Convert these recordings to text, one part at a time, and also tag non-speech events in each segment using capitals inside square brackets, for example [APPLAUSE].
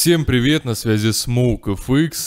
Всем привет, на связи Smoke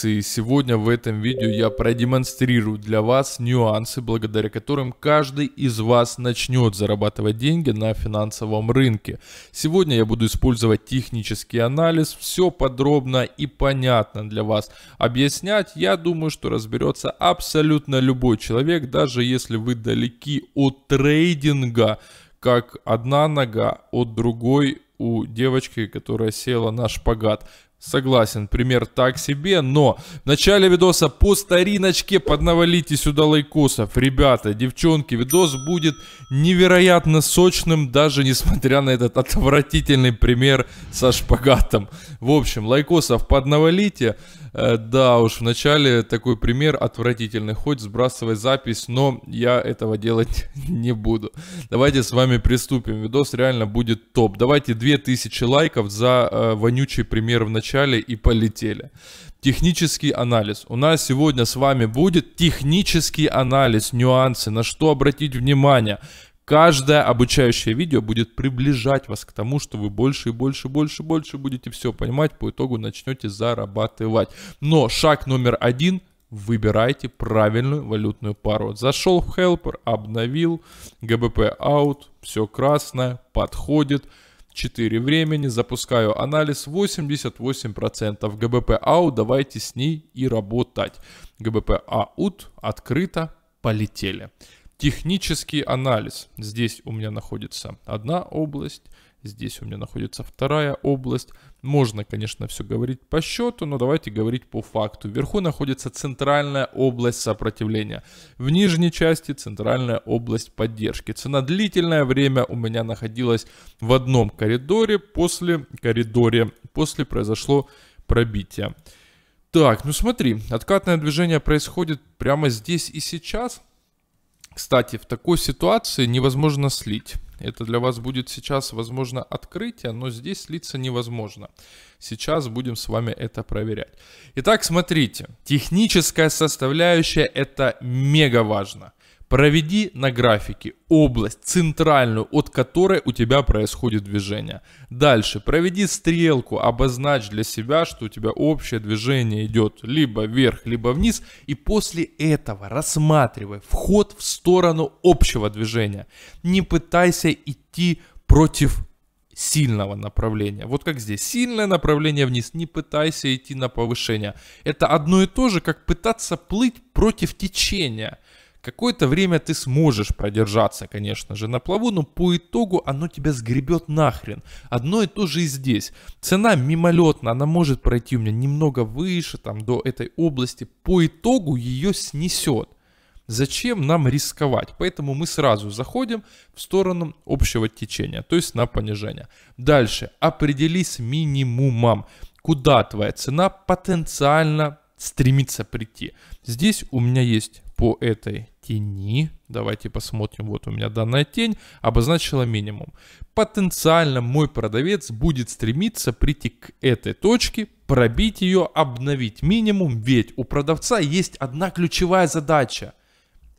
и сегодня в этом видео я продемонстрирую для вас нюансы, благодаря которым каждый из вас начнет зарабатывать деньги на финансовом рынке. Сегодня я буду использовать технический анализ, все подробно и понятно для вас объяснять. Я думаю, что разберется абсолютно любой человек, даже если вы далеки от трейдинга, как одна нога от другой у девочки, которая села на шпагат. Согласен, пример так себе, но в начале видоса по стариночке поднавалите сюда лайкосов. Ребята, девчонки, видос будет невероятно сочным, даже несмотря на этот отвратительный пример со шпагатом. В общем, лайкосов поднавалите. Э, да уж, в начале такой пример отвратительный. Хоть сбрасывай запись, но я этого делать [LAUGHS] не буду. Давайте с вами приступим. Видос реально будет топ. Давайте 2000 лайков за э, вонючий пример в начале накачали и полетели. Технический анализ. У нас сегодня с вами будет технический анализ, нюансы, на что обратить внимание. Каждое обучающее видео будет приближать вас к тому, что вы больше и больше, больше, больше будете все понимать, по итогу начнете зарабатывать. Но шаг номер один выбирайте правильную валютную пару. Зашел в Helper, обновил, ГБП out, все красное, подходит. 4 времени, запускаю анализ 88% ГБП АУ, давайте с ней и работать. ГБП АУТ открыто, полетели. Технический анализ. Здесь у меня находится одна область, Здесь у меня находится вторая область. Можно, конечно, все говорить по счету, но давайте говорить по факту. Вверху находится центральная область сопротивления. В нижней части центральная область поддержки. Цена длительное время у меня находилась в одном коридоре. После коридоре, после произошло пробитие. Так, ну смотри, откатное движение происходит прямо здесь и сейчас. Кстати, в такой ситуации невозможно слить. Это для вас будет сейчас, возможно, открытие, но здесь слиться невозможно. Сейчас будем с вами это проверять. Итак, смотрите. Техническая составляющая – это мега важно. Проведи на графике область центральную, от которой у тебя происходит движение. Дальше проведи стрелку, обозначь для себя, что у тебя общее движение идет либо вверх, либо вниз. И после этого рассматривай вход в сторону общего движения. Не пытайся идти против сильного направления. Вот как здесь. Сильное направление вниз. Не пытайся идти на повышение. Это одно и то же, как пытаться плыть против течения. Какое-то время ты сможешь продержаться, конечно же, на плаву, но по итогу оно тебя сгребет нахрен. Одно и то же и здесь. Цена мимолетна, она может пройти у меня немного выше, там, до этой области. По итогу ее снесет. Зачем нам рисковать? Поэтому мы сразу заходим в сторону общего течения, то есть на понижение. Дальше. Определись с минимумом, куда твоя цена потенциально стремится прийти. Здесь у меня есть по этой тени. Давайте посмотрим. Вот у меня данная тень обозначила минимум. Потенциально мой продавец будет стремиться прийти к этой точке, пробить ее, обновить минимум, ведь у продавца есть одна ключевая задача.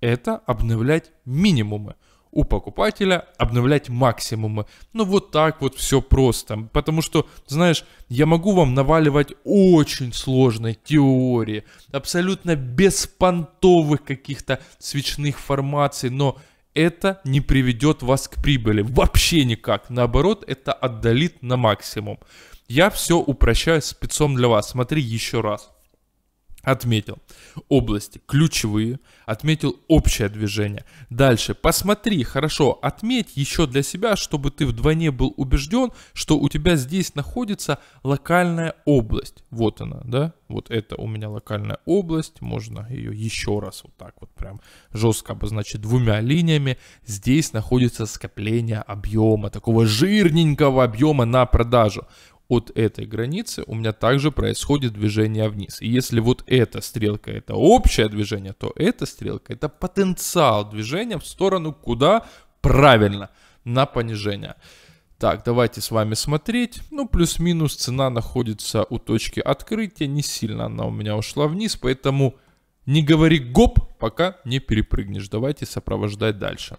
Это обновлять минимумы у покупателя, обновлять максимумы. Ну вот так вот все просто. Потому что, знаешь, я могу вам наваливать очень сложные теории, абсолютно беспонтовых каких-то свечных формаций, но это не приведет вас к прибыли. Вообще никак. Наоборот, это отдалит на максимум. Я все упрощаю спецом для вас. Смотри еще раз. Отметил области ключевые, отметил общее движение. Дальше посмотри, хорошо, отметь еще для себя, чтобы ты вдвойне был убежден, что у тебя здесь находится локальная область. Вот она, да? Вот это у меня локальная область. Можно ее еще раз вот так вот прям жестко обозначить двумя линиями. Здесь находится скопление объема, такого жирненького объема на продажу от этой границы у меня также происходит движение вниз. И если вот эта стрелка это общее движение, то эта стрелка это потенциал движения в сторону куда правильно, на понижение. Так, давайте с вами смотреть. Ну, плюс-минус цена находится у точки открытия. Не сильно она у меня ушла вниз, поэтому не говори гоп, пока не перепрыгнешь. Давайте сопровождать дальше.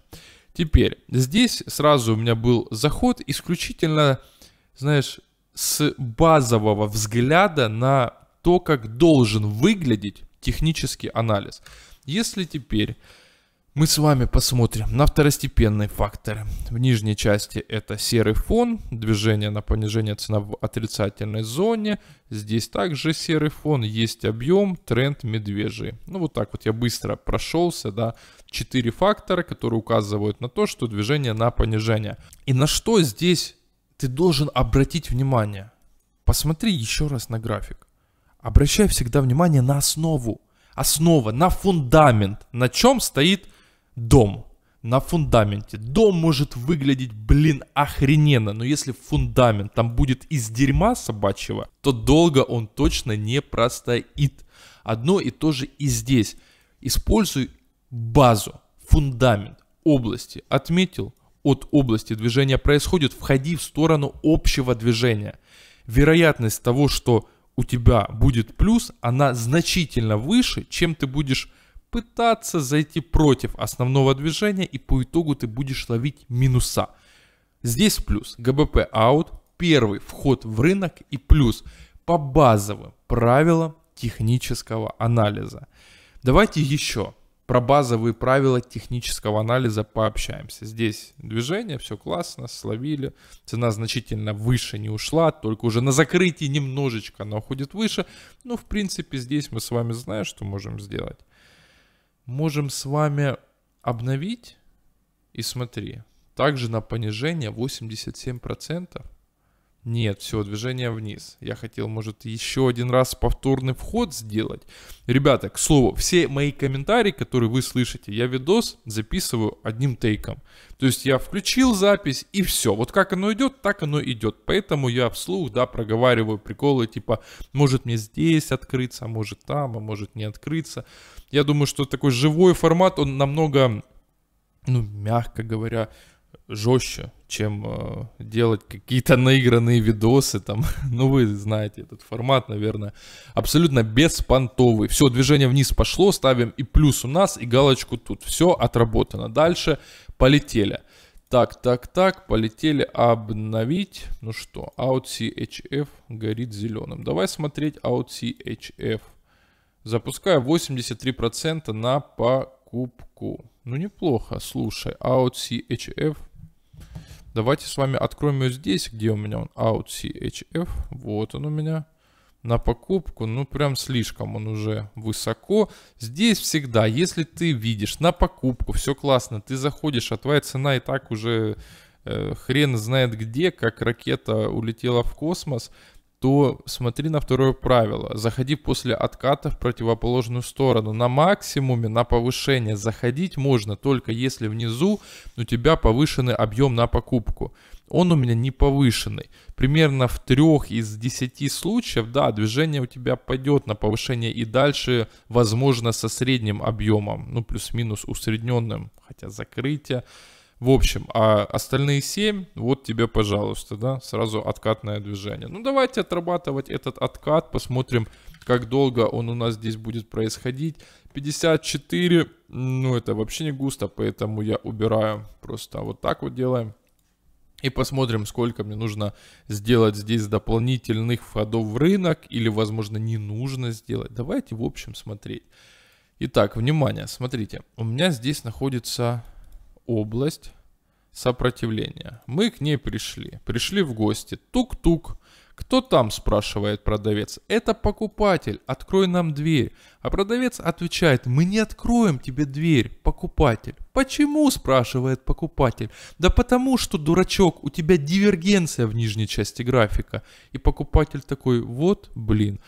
Теперь, здесь сразу у меня был заход исключительно, знаешь, с базового взгляда на то, как должен выглядеть технический анализ. Если теперь мы с вами посмотрим на второстепенные факторы. В нижней части это серый фон, движение на понижение цена в отрицательной зоне. Здесь также серый фон, есть объем, тренд медвежий. Ну вот так вот я быстро прошелся, да. Четыре фактора, которые указывают на то, что движение на понижение. И на что здесь ты должен обратить внимание. Посмотри еще раз на график. Обращай всегда внимание на основу. Основа, на фундамент. На чем стоит дом? На фундаменте. Дом может выглядеть, блин, охрененно, но если фундамент там будет из дерьма собачьего, то долго он точно не простоит. Одно и то же и здесь. Используй базу, фундамент области. Отметил, от области движения происходит, входи в сторону общего движения. Вероятность того, что у тебя будет плюс, она значительно выше, чем ты будешь пытаться зайти против основного движения и по итогу ты будешь ловить минуса. Здесь плюс ГБП аут, первый вход в рынок и плюс по базовым правилам технического анализа. Давайте еще про базовые правила технического анализа пообщаемся. Здесь движение, все классно, словили. Цена значительно выше не ушла, только уже на закрытии немножечко она уходит выше. Но, ну, в принципе, здесь мы с вами знаем, что можем сделать. Можем с вами обновить и смотри. Также на понижение 87% нет, все, движение вниз. Я хотел, может, еще один раз повторный вход сделать. Ребята, к слову, все мои комментарии, которые вы слышите, я видос записываю одним тейком. То есть я включил запись и все. Вот как оно идет, так оно идет. Поэтому я вслух, да, проговариваю приколы, типа, может мне здесь открыться, а может там, а может не открыться. Я думаю, что такой живой формат, он намного, ну, мягко говоря, жестче, чем э, делать какие-то наигранные видосы там. [LAUGHS] ну, вы знаете этот формат, наверное, абсолютно беспонтовый. Все, движение вниз пошло, ставим и плюс у нас, и галочку тут. Все отработано. Дальше полетели. Так, так, так, полетели обновить. Ну что, OutCHF горит зеленым. Давай смотреть OutCHF. Запускаю 83% на покупку. Ну, неплохо, слушай. Out CHF. Давайте с вами откроем ее здесь, где у меня он. Out CHF. Вот он у меня на покупку, ну прям слишком он уже высоко. Здесь всегда, если ты видишь на покупку, все классно, ты заходишь, а твоя цена и так уже э, хрен знает где, как ракета улетела в космос, то смотри на второе правило. Заходи после отката в противоположную сторону. На максимуме, на повышение заходить можно только если внизу у тебя повышенный объем на покупку. Он у меня не повышенный. Примерно в трех из десяти случаев, да, движение у тебя пойдет на повышение и дальше, возможно, со средним объемом, ну плюс-минус усредненным, хотя закрытие в общем, а остальные 7, вот тебе, пожалуйста, да, сразу откатное движение. Ну, давайте отрабатывать этот откат, посмотрим, как долго он у нас здесь будет происходить. 54, ну, это вообще не густо, поэтому я убираю. Просто вот так вот делаем. И посмотрим, сколько мне нужно сделать здесь дополнительных входов в рынок или, возможно, не нужно сделать. Давайте, в общем, смотреть. Итак, внимание, смотрите, у меня здесь находится область сопротивления. Мы к ней пришли. Пришли в гости. Тук-тук. «Кто там?» – спрашивает продавец. «Это покупатель, открой нам дверь». А продавец отвечает, «Мы не откроем тебе дверь, покупатель». «Почему?» – спрашивает покупатель. «Да потому что, дурачок, у тебя дивергенция в нижней части графика». И покупатель такой, вот, блин.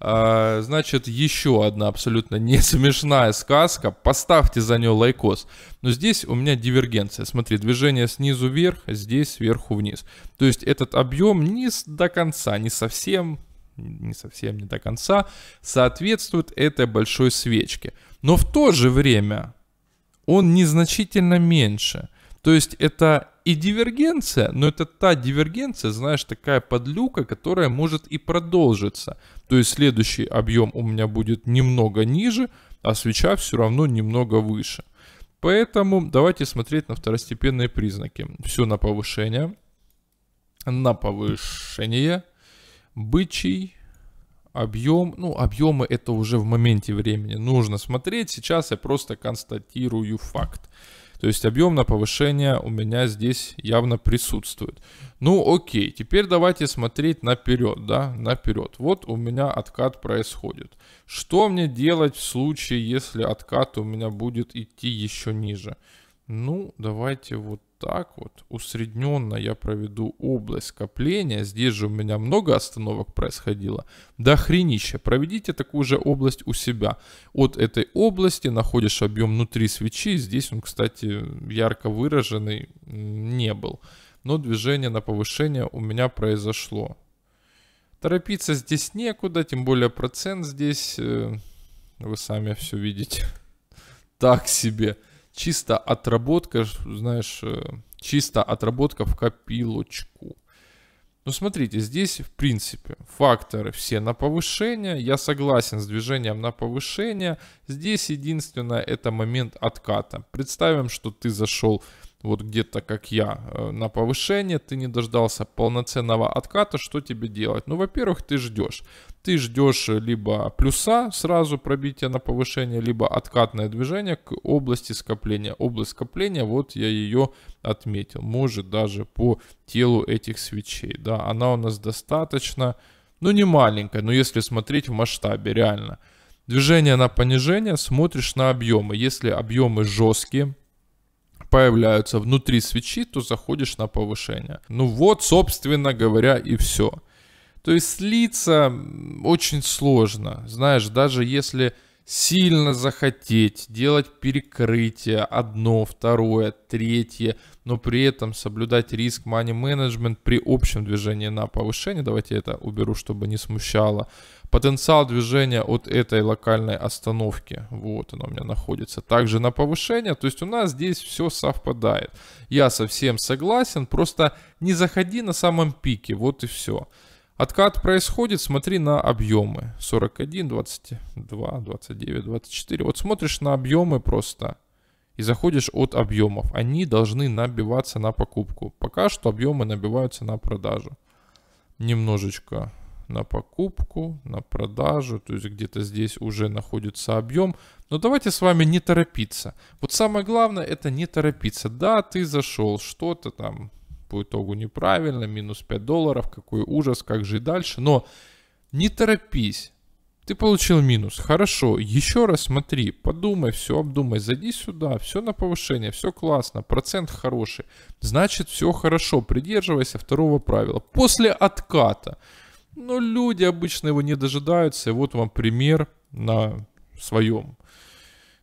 А, значит, еще одна абсолютно [LAUGHS] не смешная сказка. Поставьте за нее лайкос. Но здесь у меня дивергенция. Смотри, движение снизу вверх, здесь сверху вниз. То есть этот объем не до конца, не совсем, не совсем не до конца соответствует этой большой свечке. Но в то же время он незначительно меньше. То есть это и дивергенция, но это та дивергенция, знаешь, такая подлюка, которая может и продолжиться. То есть следующий объем у меня будет немного ниже, а свеча все равно немного выше. Поэтому давайте смотреть на второстепенные признаки. Все на повышение на повышение. Бычий объем, ну, объемы это уже в моменте времени нужно смотреть. Сейчас я просто констатирую факт. То есть объем на повышение у меня здесь явно присутствует. Ну окей, теперь давайте смотреть наперед, да, наперед. Вот у меня откат происходит. Что мне делать в случае, если откат у меня будет идти еще ниже? Ну, давайте вот так вот усредненно я проведу область скопления. Здесь же у меня много остановок происходило. Да хренище! Проведите такую же область у себя. От этой области находишь объем внутри свечи. Здесь он, кстати, ярко выраженный не был. Но движение на повышение у меня произошло. Торопиться здесь некуда, тем более процент здесь, э, вы сами все видите, [LAUGHS] так себе чисто отработка, знаешь, э, чисто отработка в копилочку. Ну, смотрите, здесь, в принципе, факторы все на повышение. Я согласен с движением на повышение. Здесь единственное, это момент отката. Представим, что ты зашел вот где-то как я э, на повышение, ты не дождался полноценного отката, что тебе делать? Ну, во-первых, ты ждешь. Ты ждешь э, либо плюса, сразу пробития на повышение, либо откатное движение к области скопления. Область скопления, вот я ее отметил, может даже по телу этих свечей. Да, она у нас достаточно, ну не маленькая, но если смотреть в масштабе, реально. Движение на понижение, смотришь на объемы. Если объемы жесткие, появляются внутри свечи, то заходишь на повышение. Ну вот, собственно говоря, и все. То есть слиться очень сложно. Знаешь, даже если сильно захотеть, делать перекрытие одно, второе, третье, но при этом соблюдать риск money management при общем движении на повышение, давайте я это уберу, чтобы не смущало, Потенциал движения от этой локальной остановки, вот она у меня находится, также на повышение. То есть у нас здесь все совпадает. Я совсем согласен, просто не заходи на самом пике, вот и все. Откат происходит, смотри на объемы. 41, 22, 29, 24. Вот смотришь на объемы просто и заходишь от объемов. Они должны набиваться на покупку. Пока что объемы набиваются на продажу. Немножечко на покупку, на продажу, то есть где-то здесь уже находится объем. Но давайте с вами не торопиться. Вот самое главное это не торопиться. Да, ты зашел, что-то там по итогу неправильно, минус 5 долларов, какой ужас, как же и дальше. Но не торопись. Ты получил минус. Хорошо, еще раз смотри, подумай, все обдумай, зайди сюда, все на повышение, все классно, процент хороший. Значит, все хорошо, придерживайся второго правила. После отката но люди обычно его не дожидаются. И вот вам пример на своем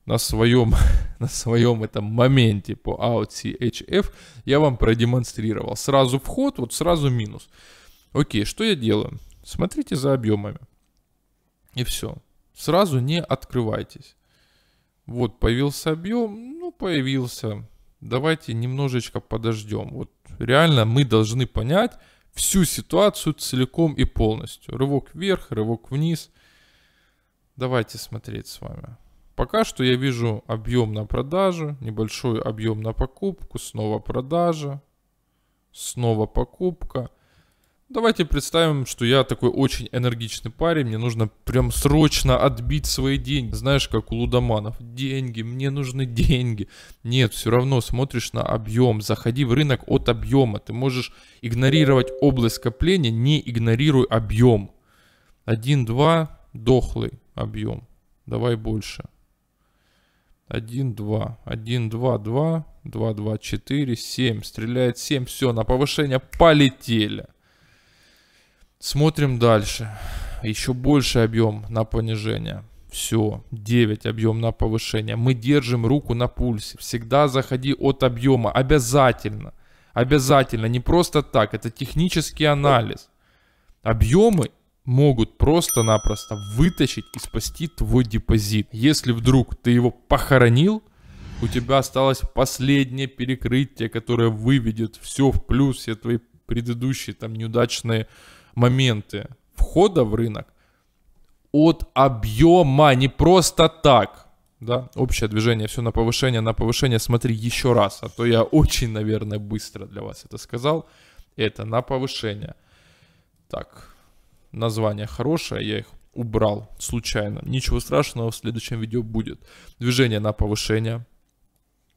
на своем, [LAUGHS] на своем этом моменте по OutCHF я вам продемонстрировал. Сразу вход, вот сразу минус. Окей, что я делаю? Смотрите за объемами. И все. Сразу не открывайтесь. Вот появился объем, ну появился. Давайте немножечко подождем. Вот реально мы должны понять, всю ситуацию целиком и полностью. Рывок вверх, рывок вниз. Давайте смотреть с вами. Пока что я вижу объем на продажу, небольшой объем на покупку, снова продажа, снова покупка. Давайте представим, что я такой очень энергичный парень, мне нужно прям срочно отбить свои деньги. Знаешь, как у лудоманов. Деньги, мне нужны деньги. Нет, все равно смотришь на объем. Заходи в рынок от объема. Ты можешь игнорировать область скопления, не игнорируй объем. Один два, дохлый объем. Давай больше. Один два, один два два два два четыре семь. Стреляет семь, Все, на повышение полетели. Смотрим дальше. Еще больше объем на понижение. Все, 9 объем на повышение. Мы держим руку на пульсе. Всегда заходи от объема. Обязательно. Обязательно. Не просто так. Это технический анализ. Объемы могут просто-напросто вытащить и спасти твой депозит. Если вдруг ты его похоронил, у тебя осталось последнее перекрытие, которое выведет все в плюс, все твои предыдущие там неудачные моменты входа в рынок от объема, не просто так. Да, общее движение, все на повышение, на повышение. Смотри еще раз, а то я очень, наверное, быстро для вас это сказал. Это на повышение. Так, название хорошее, я их убрал случайно. Ничего страшного, в следующем видео будет. Движение на повышение.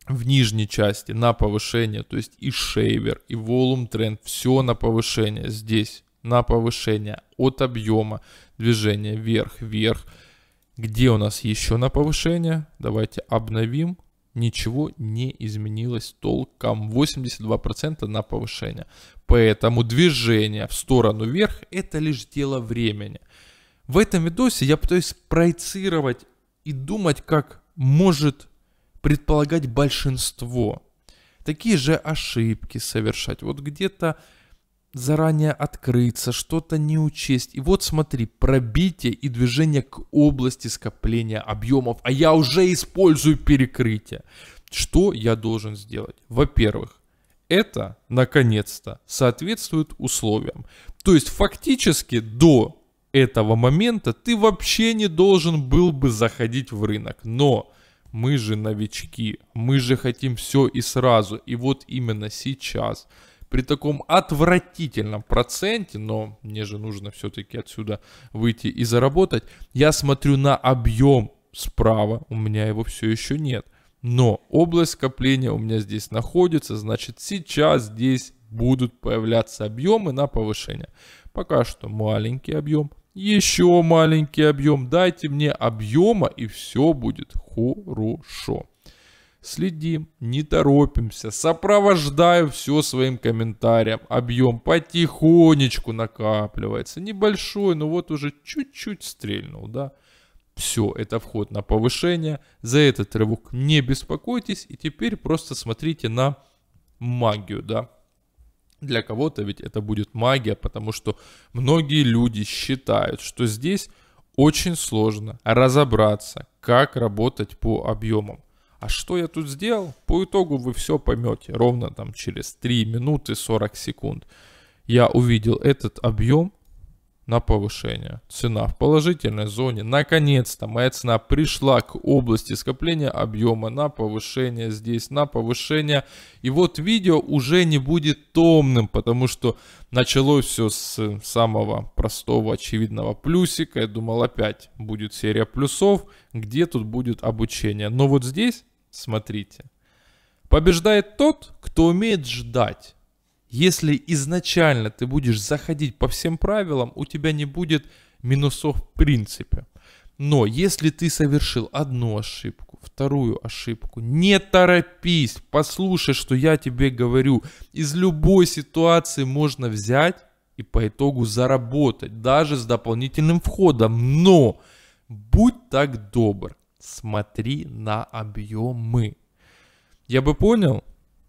В нижней части на повышение, то есть и шейвер, и волум тренд, все на повышение. Здесь на повышение от объема движения вверх-вверх. Где у нас еще на повышение? Давайте обновим. Ничего не изменилось толком. 82% на повышение. Поэтому движение в сторону вверх это лишь дело времени. В этом видосе я пытаюсь проецировать и думать, как может предполагать большинство. Такие же ошибки совершать. Вот где-то заранее открыться, что-то не учесть. И вот смотри, пробитие и движение к области скопления объемов, а я уже использую перекрытие. Что я должен сделать? Во-первых, это, наконец-то, соответствует условиям. То есть фактически до этого момента ты вообще не должен был бы заходить в рынок. Но мы же новички, мы же хотим все и сразу. И вот именно сейчас – при таком отвратительном проценте, но мне же нужно все-таки отсюда выйти и заработать, я смотрю на объем справа, у меня его все еще нет. Но область скопления у меня здесь находится, значит сейчас здесь будут появляться объемы на повышение. Пока что маленький объем, еще маленький объем. Дайте мне объема и все будет хорошо. Следим, не торопимся, сопровождаю все своим комментарием. Объем потихонечку накапливается. Небольшой, но вот уже чуть-чуть стрельнул, да. Все, это вход на повышение. За этот рывок не беспокойтесь. И теперь просто смотрите на магию, да. Для кого-то ведь это будет магия, потому что многие люди считают, что здесь очень сложно разобраться, как работать по объемам. А что я тут сделал? По итогу вы все поймете. Ровно там через 3 минуты 40 секунд я увидел этот объем на повышение. Цена в положительной зоне. Наконец-то моя цена пришла к области скопления объема на повышение здесь, на повышение. И вот видео уже не будет томным, потому что началось все с самого простого очевидного плюсика. Я думал опять будет серия плюсов, где тут будет обучение. Но вот здесь Смотрите. Побеждает тот, кто умеет ждать. Если изначально ты будешь заходить по всем правилам, у тебя не будет минусов в принципе. Но если ты совершил одну ошибку, вторую ошибку, не торопись, послушай, что я тебе говорю. Из любой ситуации можно взять и по итогу заработать, даже с дополнительным входом. Но будь так добр, Смотри на объемы. Я бы понял,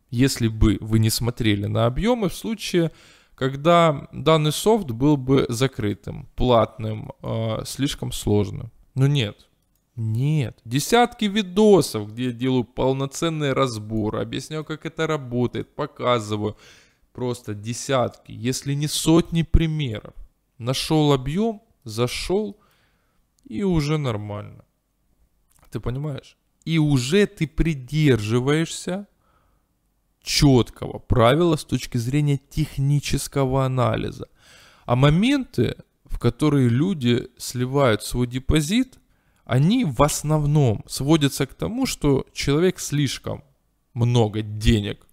если бы вы не смотрели на объемы в случае, когда данный софт был бы закрытым, платным, э, слишком сложным. Но нет, нет. Десятки видосов, где я делаю полноценный разбор, объясняю, как это работает, показываю. Просто десятки, если не сотни примеров. Нашел объем, зашел и уже нормально. Ты понимаешь? И уже ты придерживаешься четкого правила с точки зрения технического анализа. А моменты, в которые люди сливают свой депозит, они в основном сводятся к тому, что человек слишком много денег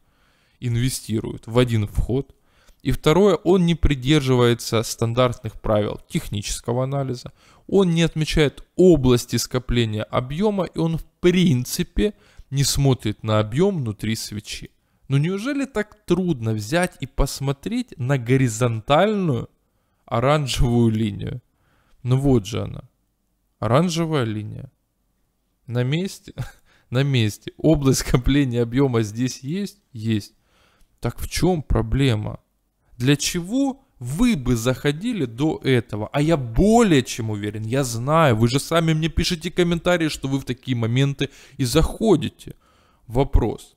инвестирует в один вход – и второе, он не придерживается стандартных правил технического анализа, он не отмечает области скопления объема, и он в принципе не смотрит на объем внутри свечи. Но неужели так трудно взять и посмотреть на горизонтальную оранжевую линию? Ну вот же она. Оранжевая линия. На месте? [LAUGHS] На месте. Область скопления объема здесь есть? Есть. Так в чем проблема? для чего вы бы заходили до этого. А я более чем уверен, я знаю, вы же сами мне пишите комментарии, что вы в такие моменты и заходите. Вопрос.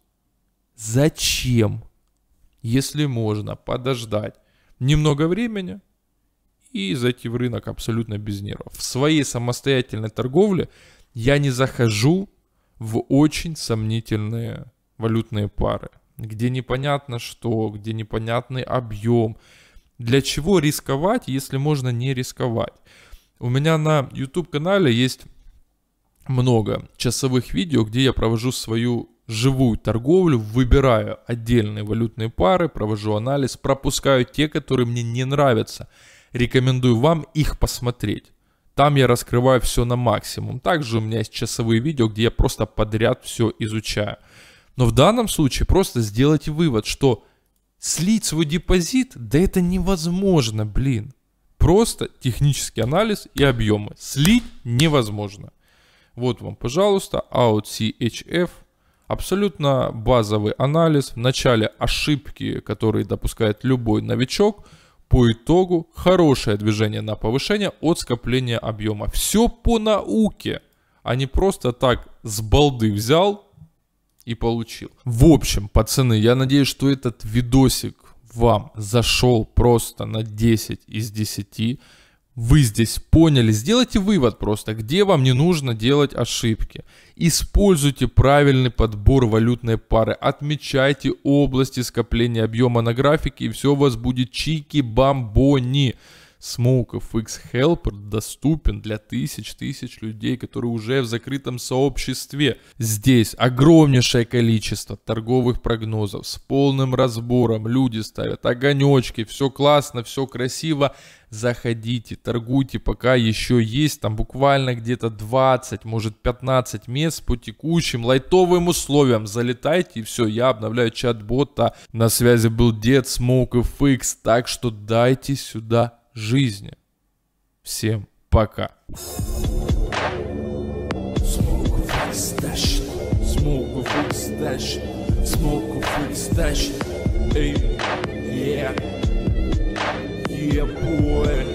Зачем, если можно, подождать немного времени и зайти в рынок абсолютно без нервов? В своей самостоятельной торговле я не захожу в очень сомнительные валютные пары где непонятно что, где непонятный объем. Для чего рисковать, если можно не рисковать? У меня на YouTube-канале есть много часовых видео, где я провожу свою живую торговлю, выбираю отдельные валютные пары, провожу анализ, пропускаю те, которые мне не нравятся. Рекомендую вам их посмотреть. Там я раскрываю все на максимум. Также у меня есть часовые видео, где я просто подряд все изучаю. Но в данном случае просто сделайте вывод, что слить свой депозит, да это невозможно, блин. Просто технический анализ и объемы. Слить невозможно. Вот вам, пожалуйста, OutCHF. Абсолютно базовый анализ. В начале ошибки, которые допускает любой новичок. По итогу хорошее движение на повышение от скопления объема. Все по науке, а не просто так с балды взял и получил. В общем, пацаны, я надеюсь, что этот видосик вам зашел просто на 10 из 10 вы здесь поняли, сделайте вывод просто, где вам не нужно делать ошибки. Используйте правильный подбор валютной пары, отмечайте области скопления объема на графике и все у вас будет чики-бамбони смоуков X Helper доступен для тысяч тысяч людей, которые уже в закрытом сообществе. Здесь огромнейшее количество торговых прогнозов с полным разбором. Люди ставят огонечки, все классно, все красиво. Заходите, торгуйте, пока еще есть там буквально где-то 20, может 15 мест по текущим лайтовым условиям. Залетайте и все, я обновляю чат-бота. На связи был Дед Смоуков X, так что дайте сюда жизни. Всем пока. Smoke of station, smoke of station, smoke of station. Hey, yeah, yeah, boy.